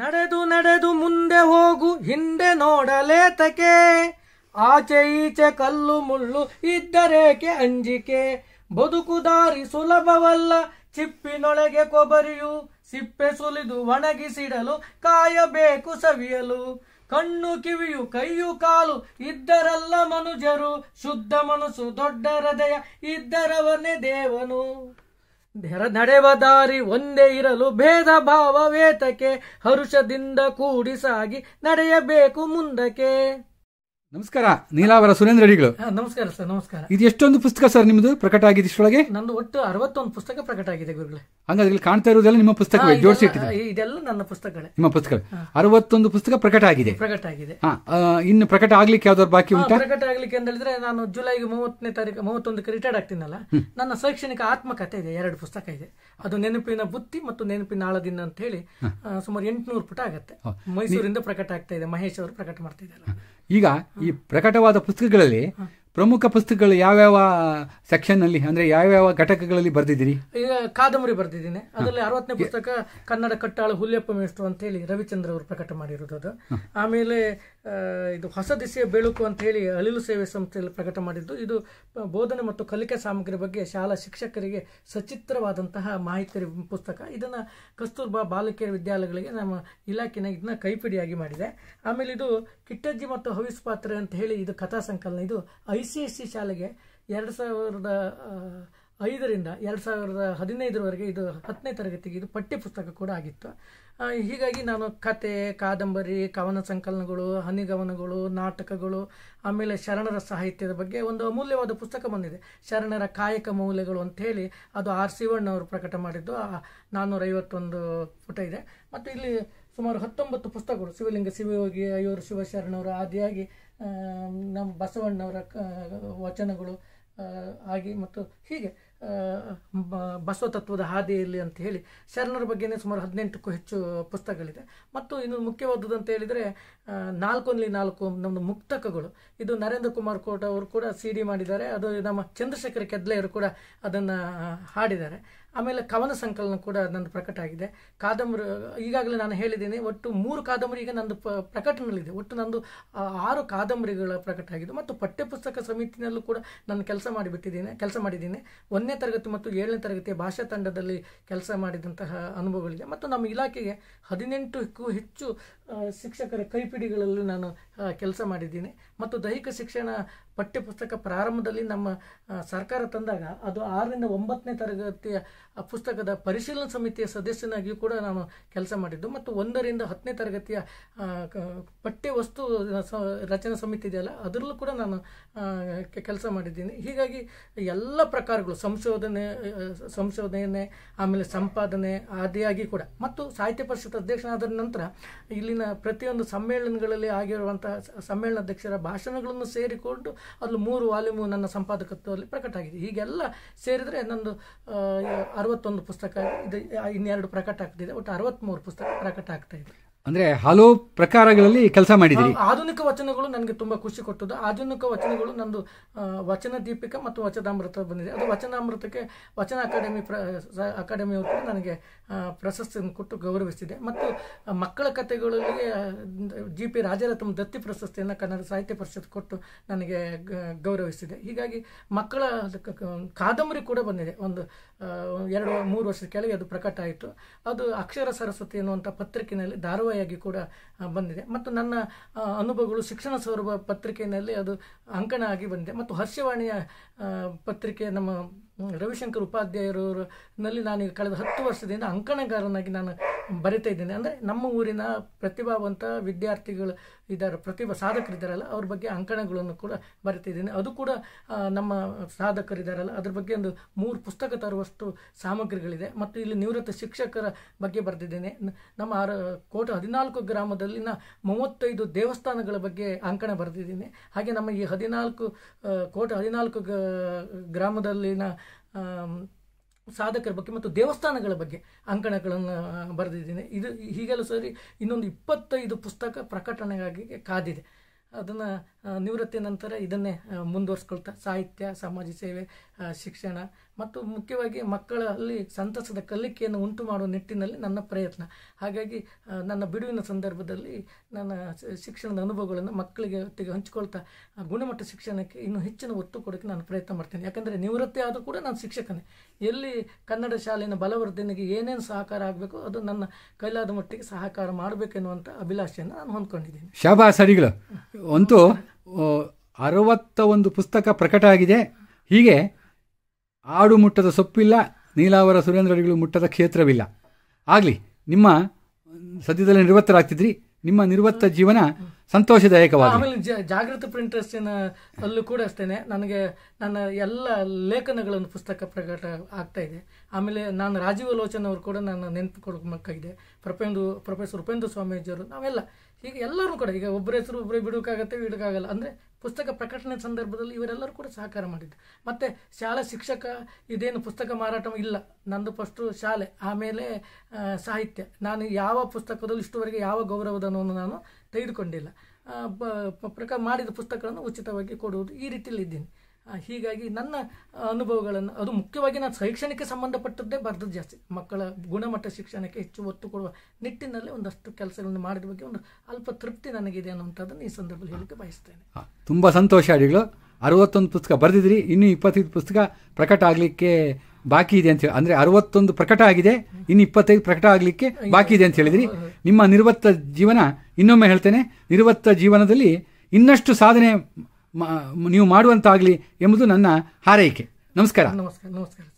ನಡೆದು ನಡೆದು ಮುಂದೆ ಹೋಗು ಹಿಂದೆ ನೋಡಲೇತಕೆ ಆಚೆ ಈಚೆ ಕಲ್ಲು ಮುಳ್ಳು ಇದ್ದರೇಕೆ ಅಂಜಿಕೆ ಬದುಕು ದಾರಿ ಸುಲಭವಲ್ಲ ಚಿಪ್ಪಿನೊಳಗೆ ಕೊಬ್ಬರಿಯು ಸಿಪ್ಪೆ ಸುಲಿದು ಒಣಗಿಸಿಡಲು ಕಾಯಬೇಕು ಸವಿಯಲು ಕಣ್ಣು ಕಿವಿಯು ಕೈಯು ಕಾಲು ಇದ್ದರಲ್ಲ ಮನುಜರು ಶುದ್ಧ ಮನಸ್ಸು ದೊಡ್ಡ ಹೃದಯ ಇದ್ದರವನೇ ದೇವನು ನಡೆವ ದಾರಿ ಒಂದೇ ಇರಲು ಭೇದ ಭಾವ ವೇತಕೆ ಹರುಷದಿಂದ ಕೂಡಿಸಾಗಿ ನಡೆಯಬೇಕು ಮುಂದಕ್ಕೆ ನಮಸ್ಕಾರ ನೀಲಾವರ ಸುರೇಂದ್ರ ಅಡಿಗಳು ನಮಸ್ಕಾರ ಸರ್ ನಮಸ್ಕಾರ ಇದು ಎಷ್ಟೊಂದು ಪುಸ್ತಕ ಸರ್ ನಿಮ್ದು ಪ್ರಕಟ ಆಗಿದೆ ಇಷ್ಟೊಳಗೆ ನಂದು ಒಟ್ಟು ಅರವತ್ತೊಂದು ಪುಸ್ತಕ ಪ್ರಕಟ ಆಗಿದೆ ಗುರುಗಳೇ ಹಂಗಾದ್ರೆ ಇಲ್ಲಿ ಕಾಣ್ತಾ ಇರೋದೆಲ್ಲ ನಿಮ್ಮ ಪುಸ್ತಕ ಜೋಡಿಸಿ ಇದೆಲ್ಲ ನನ್ನ ಪುಸ್ತಕಗಳೇ ನಿಮ್ಮ ಪುಸ್ತಕ ಅರವತ್ತೊಂದು ಪುಸ್ತಕ ಪ್ರಕಟ ಆಗಿದೆ ಪ್ರಕಟ ಆಗಿದೆ ಇನ್ನು ಪ್ರಕಟ ಆಗ್ಲಿಕ್ಕೆ ಯಾವ್ದಾದ್ರು ಬಾಕಿ ಉಂಟು ಪ್ರಕಟ ಆಗ್ಲಿಕ್ಕೆ ಅಂತ ಹೇಳಿದ್ರೆ ನಾನು ಜುಲೈ ಮೂವತ್ತನೇ ತಾರೀಕು ಮೂವತ್ತೊಂದಕ್ಕೆ ರಿಟೈರ್ಡ್ ಆಗ್ತೀನಲ್ಲ ನನ್ನ ಶೈಕ್ಷಣಿಕ ಆತ್ಮಕಥೆ ಇದೆ ಎರಡು ಪುಸ್ತಕ ಇದೆ ಅದು ನೆನಪಿನ ಬುತ್ತಿ ಮತ್ತು ನೆನಪಿನ ಆಳದಿಂದ ಅಂತ ಹೇಳಿ ಸುಮಾರು ಎಂಟುನೂರು ಪುಟ ಆಗುತ್ತೆ ಮೈಸೂರಿಂದ ಪ್ರಕಟ ಆಗ್ತಾ ಇದೆ ಮಹೇಶ್ ಅವರು ಪ್ರಕಟ ಮಾಡ್ತಾ ಮಾಡ್ತಿದ್ದಾರೆ ಈಗ ಈ ಪ್ರಕಟವಾದ ಪುಸ್ತಕಗಳಲ್ಲಿ ಪ್ರಮುಖ ಪುಸ್ತಕಗಳು ಯಾವ್ಯಾವ ಸೆಕ್ಷನ್ ಅಲ್ಲಿ ಅಂದ್ರೆ ಯಾವ್ಯಾವ ಘಟಕಗಳಲ್ಲಿ ಬರೆದಿದ್ದೀರಿ ಈಗ ಕಾದಂಬರಿ ಬರೆದಿದ್ದೀನಿ ಅದರಲ್ಲಿ ಅರವತ್ತನೇ ಪುಸ್ತಕ ಕನ್ನಡ ಕಟ್ಟಾಳು ಹುಲಿಯಪ್ಪ ಮೇಷ್ಟ್ರು ಅಂತ ಹೇಳಿ ರವಿಚಂದ್ರ ಅವರು ಪ್ರಕಟ ಮಾಡಿರೋದು ಅದು ಆಮೇಲೆ ಇದು ಹೊಸ ದಿಸೆಯ ಬೆಳಕು ಅಂತ ಹೇಳಿ ಅಳಿಲು ಸೇವೆ ಸಂಸ್ಥೆಯಲ್ಲಿ ಪ್ರಕಟ ಮಾಡಿದ್ದು ಇದು ಬೋಧನೆ ಮತ್ತು ಕಲಿಕೆ ಸಾಮಗ್ರಿ ಬಗ್ಗೆ ಶಾಲಾ ಶಿಕ್ಷಕರಿಗೆ ಸಚಿತ್ರವಾದಂತಹ ಮಾಹಿತಿ ಪುಸ್ತಕ ಇದನ್ನು ಕಸ್ತೂರ್ಬಾ ಬಾಲಕಿಯರ ವಿದ್ಯಾಲಯಗಳಿಗೆ ನಮ್ಮ ಇಲಾಖೆನ ಇದನ್ನ ಕೈಪಿಡಿಯಾಗಿ ಮಾಡಿದೆ ಆಮೇಲೆ ಇದು ಕಿಟ್ಟಜ್ಜಿ ಮತ್ತು ಹವಿಸ್ ಪಾತ್ರೆ ಅಂತ ಹೇಳಿ ಇದು ಕಥಾ ಸಂಕಲನ ಇದು ಐ ಸಿ ಎಸ್ ಸಿ ಶಾಲೆಗೆ ಎರಡು ಸಾವಿರದ ಐದರಿಂದ ಎರಡು ಸಾವಿರದ ಹದಿನೈದರವರೆಗೆ ಇದು ಹತ್ತನೇ ತರಗತಿಗೆ ಇದು ಪಠ್ಯ ಪುಸ್ತಕ ಕೂಡ ಆಗಿತ್ತು ಹೀಗಾಗಿ ನಾನು ಕತೆ ಕಾದಂಬರಿ ಕವನ ಸಂಕಲನಗಳು ಹನಿಗವನಗಳು ನಾಟಕಗಳು ಆಮೇಲೆ ಶರಣರ ಸಾಹಿತ್ಯದ ಬಗ್ಗೆ ಒಂದು ಅಮೂಲ್ಯವಾದ ಪುಸ್ತಕ ಬಂದಿದೆ ಶರಣರ ಕಾಯಕ ಮೌಲ್ಯಗಳು ಹೇಳಿ ಅದು ಆರ್ ಸಿವಣ್ಣ ಅವರು ಪ್ರಕಟ ಮಾಡಿದ್ದು ನಾನ್ನೂರೈವತ್ತೊಂದು ಪುಟ ಇದೆ ಮತ್ತು ಇಲ್ಲಿ ಸುಮಾರು ಹತ್ತೊಂಬತ್ತು ಪುಸ್ತಕಗಳು ಶಿವಲಿಂಗ ಶಿವಯೋಗಿ ಅಯ್ಯೋರು ಶಿವಶರಣವರು ಆದಿಯಾಗಿ ನಮ್ಮ ಬಸವಣ್ಣವರ ವಚನಗಳು ಆಗಿ ಮತ್ತು ಹೀಗೆ ಬಸವ ತತ್ವದ ಹಾದಿಯಲ್ಲಿ ಅಂತ ಹೇಳಿ ಶರಣರ ಬಗ್ಗೆನೇ ಸುಮಾರು ಹದಿನೆಂಟಕ್ಕೂ ಹೆಚ್ಚು ಪುಸ್ತಕಗಳಿದೆ ಮತ್ತು ಇನ್ನು ಮುಖ್ಯವಾದದ್ದು ಅಂತ ಹೇಳಿದರೆ ಅಲ್ಲಿ ನಾಲ್ಕು ನಮ್ಮದು ಮುಕ್ತಕಗಳು ಇದು ನರೇಂದ್ರ ಕುಮಾರ್ ಕೋಟ ಅವರು ಕೂಡ ಸಿ ಡಿ ಮಾಡಿದ್ದಾರೆ ಅದು ನಮ್ಮ ಚಂದ್ರಶೇಖರ ಕೆದ್ಲೆಯವರು ಕೂಡ ಅದನ್ನು ಹಾಡಿದ್ದಾರೆ ಆಮೇಲೆ ಕವನ ಸಂಕಲನ ಕೂಡ ನಂದು ಪ್ರಕಟ ಆಗಿದೆ ಕಾದಂಬರಿ ಈಗಾಗಲೇ ನಾನು ಹೇಳಿದ್ದೀನಿ ಒಟ್ಟು ಮೂರು ಕಾದಂಬರಿ ಈಗ ನಂದು ಪ ಪ್ರಕಟನಲ್ಲಿದೆ ಒಟ್ಟು ನಂದು ಆರು ಕಾದಂಬರಿಗಳ ಪ್ರಕಟ ಆಗಿದೆ ಮತ್ತು ಪಠ್ಯಪುಸ್ತಕ ಸಮಿತಿನಲ್ಲೂ ಕೂಡ ನಾನು ಕೆಲಸ ಮಾಡಿಬಿಟ್ಟಿದ್ದೀನಿ ಕೆಲಸ ಮಾಡಿದ್ದೀನಿ ಒಂದು ಒಂದನೇ ತರಗತಿ ಮತ್ತು ಏಳನೇ ತರಗತಿಯ ಭಾಷಾ ತಂಡದಲ್ಲಿ ಕೆಲಸ ಮಾಡಿದಂತಹ ಅನುಭವಗಳಿದೆ ಮತ್ತು ನಮ್ಮ ಇಲಾಖೆಗೆ ಹದಿನೆಂಟಕ್ಕೂ ಹೆಚ್ಚು ಶಿಕ್ಷಕರ ಕೈಪಿಡಿಗಳಲ್ಲಿ ನಾನು ಕೆಲಸ ಮಾಡಿದ್ದೀನಿ ಮತ್ತು ದೈಹಿಕ ಶಿಕ್ಷಣ ಪಠ್ಯಪುಸ್ತಕ ಪ್ರಾರಂಭದಲ್ಲಿ ನಮ್ಮ ಸರ್ಕಾರ ತಂದಾಗ ಅದು ಆರರಿಂದ ಒಂಬತ್ತನೇ ತರಗತಿಯ ಪುಸ್ತಕದ ಪರಿಶೀಲನಾ ಸಮಿತಿಯ ಸದಸ್ಯನಾಗಿಯೂ ಕೂಡ ನಾನು ಕೆಲಸ ಮಾಡಿದ್ದು ಮತ್ತು ಒಂದರಿಂದ ಹತ್ತನೇ ತರಗತಿಯ ಪಠ್ಯ ವಸ್ತು ರಚನಾ ಸಮಿತಿ ಇದೆಯಲ್ಲ ಅದರಲ್ಲೂ ಕೂಡ ನಾನು ಕೆಲಸ ಮಾಡಿದ್ದೀನಿ ಹೀಗಾಗಿ ಎಲ್ಲ ಪ್ರಕಾರಗಳು ಸಂಶೋಧನೆ ಸಂಶೋಧನೆ ಆಮೇಲೆ ಸಂಪಾದನೆ ಆದಿಯಾಗಿ ಕೂಡ ಮತ್ತು ಸಾಹಿತ್ಯ ಪರಿಷತ್ ಅಧ್ಯಕ್ಷನಾದ ನಂತರ ಇಲ್ಲಿನ ಪ್ರತಿಯೊಂದು ಸಮ್ಮೇಳನಗಳಲ್ಲಿ ಸಮ್ಮೇಳನ ಸಮ್ಮೇಳನಾಧ್ಯಕ್ಷರ ಭಾಷಣಗಳನ್ನು ಸೇರಿಕೊಂಡು ಅದ್ರಲ್ಲಿ ಮೂರು ವಾಲ್ಯೂಮು ನನ್ನ ಸಂಪಾದಕತ್ವದಲ್ಲಿ ಪ್ರಕಟ ಆಗಿದೆ ಹೀಗೆಲ್ಲ ಸೇರಿದರೆ ನಂದು ಅರವತ್ತೊಂದು ಪುಸ್ತಕ ಇದು ಇನ್ನೆರಡು ಪ್ರಕಟ ಆಗ್ತಿದೆ ಒಟ್ಟು ಅರವತ್ತ್ಮೂರು ಪುಸ್ತಕ ಪ್ರಕಟ ಇದೆ ಅಂದ್ರೆ ಹಲವು ಪ್ರಕಾರಗಳಲ್ಲಿ ಕೆಲಸ ಮಾಡಿದ್ರಿ ಆಧುನಿಕ ವಚನಗಳು ನನಗೆ ತುಂಬಾ ಖುಷಿ ಕೊಟ್ಟದ್ದು ಆಧುನಿಕ ವಚನಗಳು ನಂದು ವಚನ ದೀಪಿಕಾ ಮತ್ತು ವಚನಾಮೃತ ಬಂದಿದೆ ಅದು ವಚನಾಮೃತಕ್ಕೆ ವಚನ ಅಕಾಡೆಮಿ ಅಕಾಡೆಮಿ ಅವರು ಕೂಡ ನನಗೆ ಪ್ರಶಸ್ತಿಯನ್ನು ಕೊಟ್ಟು ಗೌರವಿಸಿದೆ ಮತ್ತು ಮಕ್ಕಳ ಕಥೆಗಳಿಗೆ ಜಿ ಪಿ ರಾಜರತ್ನ ದತ್ತಿ ಪ್ರಶಸ್ತಿಯನ್ನು ಕನ್ನಡ ಸಾಹಿತ್ಯ ಪರಿಷತ್ ಕೊಟ್ಟು ನನಗೆ ಗೌರವಿಸಿದೆ ಹೀಗಾಗಿ ಮಕ್ಕಳ ಕಾದಂಬರಿ ಕೂಡ ಬಂದಿದೆ ಒಂದು ಎರಡು ಮೂರು ವರ್ಷದ ಕೆಳಗೆ ಅದು ಪ್ರಕಟ ಆಯಿತು ಅದು ಅಕ್ಷರ ಸರಸ್ವತಿ ಎನ್ನುವಂಥ ಪತ್ರಿಕೆಯಲ್ಲಿ ಧಾರವಾಹಿ ಧಾರಾವಾಹಿಯಾಗಿ ಕೂಡ ಬಂದಿದೆ ಮತ್ತು ನನ್ನ ಅನುಭವಗಳು ಶಿಕ್ಷಣ ಸೌರಭ ಪತ್ರಿಕೆಯಲ್ಲಿ ಅದು ಅಂಕಣ ಆಗಿ ಬಂದಿದೆ ಮತ್ತು ಹರ್ಷವಾಣಿಯ ಪತ್ರಿಕೆ ನಮ್ಮ ರವಿಶಂಕರ್ ಉಪಾಧ್ಯಾಯರವರಲ್ಲಿ ನಾನೀಗ ಕಳೆದ ಹತ್ತು ವರ್ಷದಿಂದ ಅಂಕಣಗಾರನಾಗಿ ನಾನು ಬರಿತಾ ಇದ್ದೇನೆ ಅಂದರೆ ನಮ್ಮ ಊರಿನ ಪ್ರತಿಭಾವಂತ ವಿದ್ಯಾರ್ಥಿಗಳು ಇದ್ದಾರೆ ಪ್ರತಿಭಾ ಸಾಧಕರಿದ್ದಾರಲ್ಲ ಅವ್ರ ಬಗ್ಗೆ ಅಂಕಣಗಳನ್ನು ಕೂಡ ಬರಿತಾ ಅದು ಕೂಡ ನಮ್ಮ ಸಾಧಕರಿದ್ದಾರಲ್ಲ ಅದ್ರ ಬಗ್ಗೆ ಒಂದು ಮೂರು ಪುಸ್ತಕ ತರುವಷ್ಟು ಸಾಮಗ್ರಿಗಳಿದೆ ಮತ್ತು ಇಲ್ಲಿ ನಿವೃತ್ತ ಶಿಕ್ಷಕರ ಬಗ್ಗೆ ಬರೆದಿದ್ದೇನೆ ನಮ್ಮ ಆರ ಕೋಟ ಹದಿನಾಲ್ಕು ಗ್ರಾಮದಲ್ಲಿನ ಮೂವತ್ತೈದು ದೇವಸ್ಥಾನಗಳ ಬಗ್ಗೆ ಅಂಕಣ ಬರೆದಿದ್ದೀನಿ ಹಾಗೆ ನಮ್ಮ ಈ ಹದಿನಾಲ್ಕು ಕೋಟ ಹದಿನಾಲ್ಕು ಗ್ರಾಮದಲ್ಲಿನ ಸಾಧಕರ ಬಗ್ಗೆ ಮತ್ತು ದೇವಸ್ಥಾನಗಳ ಬಗ್ಗೆ ಅಂಕಣಗಳನ್ನು ಬರೆದಿದ್ದೀನಿ ಇದು ಹೀಗೆಲ್ಲ ಸರಿ ಇನ್ನೊಂದು ಇಪ್ಪತ್ತೈದು ಪುಸ್ತಕ ಪ್ರಕಟಣೆಗಾಗಿ ಕಾದಿದೆ ಅದನ್ನು ನಿವೃತ್ತಿ ನಂತರ ಇದನ್ನೇ ಮುಂದುವರ್ಸ್ಕೊಳ್ತಾ ಸಾಹಿತ್ಯ ಸಮಾಜ ಸೇವೆ ಶಿಕ್ಷಣ ಮತ್ತು ಮುಖ್ಯವಾಗಿ ಮಕ್ಕಳಲ್ಲಿ ಸಂತಸದ ಕಲಿಕೆಯನ್ನು ಉಂಟು ಮಾಡುವ ನಿಟ್ಟಿನಲ್ಲಿ ನನ್ನ ಪ್ರಯತ್ನ ಹಾಗಾಗಿ ನನ್ನ ಬಿಡುವಿನ ಸಂದರ್ಭದಲ್ಲಿ ನನ್ನ ಶಿಕ್ಷಣದ ಅನುಭವಗಳನ್ನು ಮಕ್ಕಳಿಗೆ ಒಟ್ಟಿಗೆ ಹಂಚಿಕೊಳ್ತಾ ಗುಣಮಟ್ಟ ಶಿಕ್ಷಣಕ್ಕೆ ಇನ್ನೂ ಹೆಚ್ಚಿನ ಒತ್ತು ಕೊಡೋಕ್ಕೆ ನಾನು ಪ್ರಯತ್ನ ಮಾಡ್ತೇನೆ ಯಾಕಂದರೆ ನಿವೃತ್ತಿ ಆದರೂ ಕೂಡ ನಾನು ಶಿಕ್ಷಕನೇ ಎಲ್ಲಿ ಕನ್ನಡ ಶಾಲೆಯ ಬಲವರ್ಧನೆಗೆ ಏನೇನು ಸಹಕಾರ ಆಗಬೇಕು ಅದು ನನ್ನ ಕೈಲಾದ ಮಟ್ಟಿಗೆ ಸಹಕಾರ ಮಾಡಬೇಕೆನ್ನುವಂಥ ಅಭಿಲಾಷೆಯನ್ನು ನಾನು ಹೊಂದ್ಕೊಂಡಿದ್ದೀನಿ ಶಾಬಾ ಸರಿಗಳು ಅಂತೂ ಅರವತ್ತ ಒಂದು ಪುಸ್ತಕ ಪ್ರಕಟ ಆಗಿದೆ ಹೀಗೆ ಆಡು ಮುಟ್ಟದ ಸೊಪ್ಪಿಲ್ಲ ನೀಲಾವರ ಅಡಿಗಳು ಮುಟ್ಟದ ಕ್ಷೇತ್ರವಿಲ್ಲ ಆಗಲಿ ನಿಮ್ಮ ಸದ್ಯದಲ್ಲಿ ನಿರ್ವತ್ತರಾಗ್ತಿದ್ರಿ ನಿಮ್ಮ ನಿರ್ವತ್ತ ಜೀವನ ಸಂತೋಷದಾಯಕವಾದ ಆಮೇಲೆ ಜಾಗೃತ ಪ್ರಿಂಟರ್ಸಿನ ಅಲ್ಲೂ ಕೂಡ ಅಷ್ಟೇನೆ ನನಗೆ ನನ್ನ ಎಲ್ಲ ಲೇಖನಗಳನ್ನು ಪುಸ್ತಕ ಪ್ರಕಟ ಆಗ್ತಾ ಇದೆ ಆಮೇಲೆ ನಾನು ರಾಜೀವ್ ಲೋಚನ್ ಅವರು ಕೂಡ ನಾನು ನೆನಪು ಕೊಡಬೇಕಾಗಿದೆ ಪ್ರಪೇಂದು ಪ್ರೊಫೆಸರ್ ಉಪೇಂದ್ರ ಸ್ವಾಮೀಜಿಯವರು ನಾವೆಲ್ಲ ಈಗ ಎಲ್ಲರೂ ಕೂಡ ಈಗ ಒಬ್ಬರ ಹೆಸರು ಒಬ್ಬರೇ ಬಿಡೋಕ್ಕಾಗತ್ತೆ ಬಿಡೋಕ್ಕಾಗಲ್ಲ ಅಂದರೆ ಪುಸ್ತಕ ಪ್ರಕಟಣೆ ಸಂದರ್ಭದಲ್ಲಿ ಇವರೆಲ್ಲರೂ ಕೂಡ ಸಹಕಾರ ಮಾಡಿದ್ದು ಮತ್ತು ಶಾಲಾ ಶಿಕ್ಷಕ ಇದೇನು ಪುಸ್ತಕ ಮಾರಾಟ ಇಲ್ಲ ನಂದು ಫಸ್ಟು ಶಾಲೆ ಆಮೇಲೆ ಸಾಹಿತ್ಯ ನಾನು ಯಾವ ಪುಸ್ತಕದಲ್ಲಿ ಇಷ್ಟುವರೆಗೆ ಯಾವ ಗೌರವಧನವನ್ನು ನಾನು ತೆಗೆದುಕೊಂಡಿಲ್ಲ ಪ್ರಕಾರ ಮಾಡಿದ ಪುಸ್ತಕಗಳನ್ನು ಉಚಿತವಾಗಿ ಕೊಡುವುದು ಈ ರೀತಿಯಲ್ಲಿ ಇದ್ದೀನಿ ಹೀಗಾಗಿ ನನ್ನ ಅನುಭವಗಳನ್ನು ಅದು ಮುಖ್ಯವಾಗಿ ನಾನು ಶೈಕ್ಷಣಿಕ ಸಂಬಂಧಪಟ್ಟದ್ದೇ ಬರೆದದ್ದು ಜಾಸ್ತಿ ಮಕ್ಕಳ ಗುಣಮಟ್ಟ ಶಿಕ್ಷಣಕ್ಕೆ ಹೆಚ್ಚು ಒತ್ತು ಕೊಡುವ ನಿಟ್ಟಿನಲ್ಲಿ ಒಂದಷ್ಟು ಕೆಲಸಗಳನ್ನು ಮಾಡಿದ ಬಗ್ಗೆ ಒಂದು ಅಲ್ಪ ತೃಪ್ತಿ ನನಗಿದೆ ಅನ್ನುವಂಥದ್ದನ್ನು ಈ ಸಂದರ್ಭದಲ್ಲಿ ಹೇಳಲಿಕ್ಕೆ ಬಯಸ್ತೇನೆ ತುಂಬ ಸಂತೋಷ ಅಡಿಗಳು ಅರವತ್ತೊಂದು ಪುಸ್ತಕ ಬರೆದಿದ್ರಿ ಇನ್ನೂ ಇಪ್ಪತ್ತೈದು ಪುಸ್ತಕ ಪ್ರಕಟ ಆಗಲಿಕ್ಕೆ ಬಾಕಿ ಇದೆ ಅಂತ ಹೇಳಿ ಅಂದರೆ ಅರವತ್ತೊಂದು ಪ್ರಕಟ ಆಗಿದೆ ಇನ್ನು ಇಪ್ಪತ್ತೈದು ಪ್ರಕಟ ಆಗಲಿಕ್ಕೆ ಬಾಕಿ ಇದೆ ಅಂತ ಹೇಳಿದ್ರಿ ನಿಮ್ಮ ನಿರ್ವತ್ತ ಜೀವನ ಇನ್ನೊಮ್ಮೆ ಹೇಳ್ತೇನೆ ನಿರ್ವತ್ತ ಜೀವನದಲ್ಲಿ ಇನ್ನಷ್ಟು ಸಾಧನೆ ನೀವು ಮಾಡುವಂತಾಗಲಿ ಎಂಬುದು ನನ್ನ ಹಾರೈಕೆ ನಮಸ್ಕಾರ ನಮಸ್ಕಾರ ನಮಸ್ಕಾರ